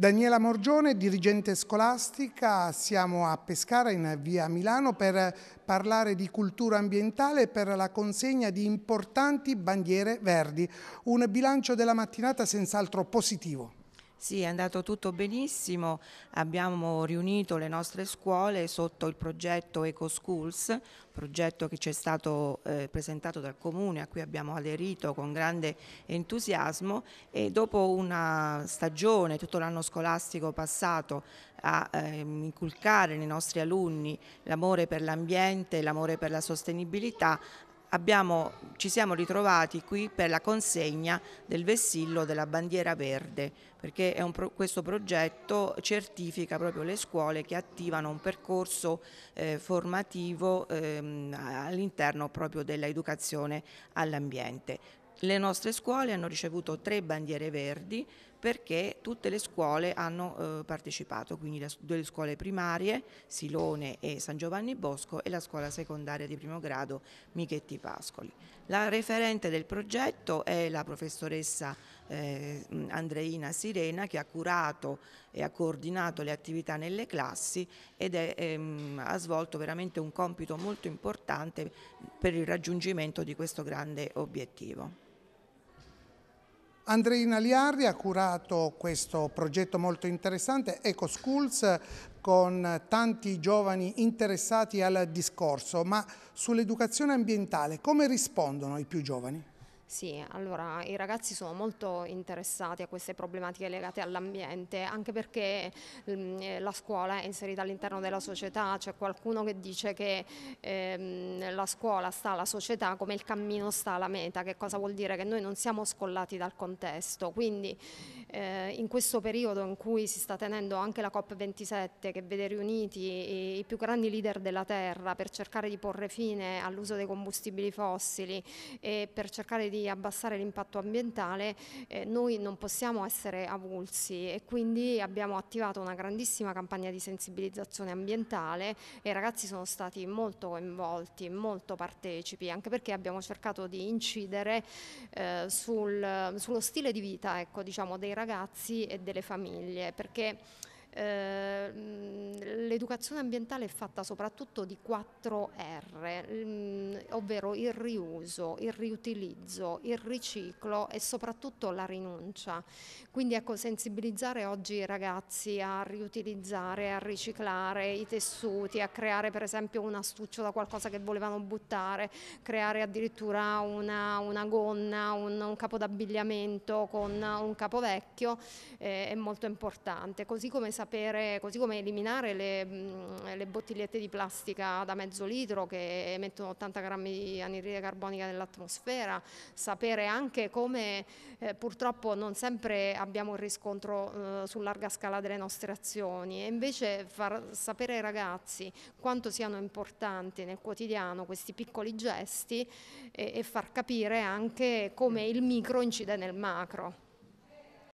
Daniela Morgione, dirigente scolastica, siamo a Pescara in via Milano per parlare di cultura ambientale e per la consegna di importanti bandiere verdi. Un bilancio della mattinata senz'altro positivo. Sì, è andato tutto benissimo, abbiamo riunito le nostre scuole sotto il progetto Eco Schools, progetto che ci è stato eh, presentato dal Comune a cui abbiamo aderito con grande entusiasmo e dopo una stagione, tutto l'anno scolastico passato a eh, inculcare nei nostri alunni l'amore per l'ambiente, l'amore per la sostenibilità, abbiamo, ci siamo ritrovati qui per la consegna del vessillo della bandiera verde, perché pro, questo progetto certifica proprio le scuole che attivano un percorso eh, formativo ehm, all'interno proprio dell'educazione all'ambiente. Le nostre scuole hanno ricevuto tre bandiere verdi perché tutte le scuole hanno eh, partecipato, quindi le due scuole primarie, Silone e San Giovanni Bosco e la scuola secondaria di primo grado Michetti Pascoli. La referente del progetto è la professoressa eh, mm, Andreina Sirena che ha curato e ha coordinato le attività nelle classi ed è, ehm, ha svolto veramente un compito molto importante per il raggiungimento di questo grande obiettivo. Andreina Liardi ha curato questo progetto molto interessante, Eco Schools, con tanti giovani interessati al discorso, ma sull'educazione ambientale come rispondono i più giovani? Sì, allora i ragazzi sono molto interessati a queste problematiche legate all'ambiente, anche perché mm, eh, la scuola è inserita all'interno della società, c'è qualcuno che dice che ehm, la scuola sta alla società come il cammino sta alla meta, che cosa vuol dire? Che noi non siamo scollati dal contesto, quindi eh, in questo periodo in cui si sta tenendo anche la COP27 che vede riuniti i, i più grandi leader della Terra per cercare di porre fine all'uso dei combustibili fossili e per cercare di di abbassare l'impatto ambientale eh, noi non possiamo essere avulsi e quindi abbiamo attivato una grandissima campagna di sensibilizzazione ambientale e i ragazzi sono stati molto coinvolti, molto partecipi, anche perché abbiamo cercato di incidere eh, sul, sullo stile di vita ecco, diciamo, dei ragazzi e delle famiglie, perché Ehm, l'educazione ambientale è fatta soprattutto di quattro R, mm, ovvero il riuso, il riutilizzo, il riciclo e soprattutto la rinuncia. Quindi ecco, sensibilizzare oggi i ragazzi a riutilizzare, a riciclare i tessuti, a creare per esempio un astuccio da qualcosa che volevano buttare, creare addirittura una, una gonna, un, un capo d'abbigliamento con un capo vecchio eh, è molto importante, così come sapere, così come eliminare le, mm, le, bottigliette di plastica da mezzo litro che emettono 80 grammi di anidride carbonica nell'atmosfera, sapere anche come eh, purtroppo non sempre abbiamo un riscontro eh, su larga scala delle nostre azioni e invece far sapere ai ragazzi quanto siano importanti nel quotidiano questi piccoli gesti e, e far capire anche come il micro incide nel macro.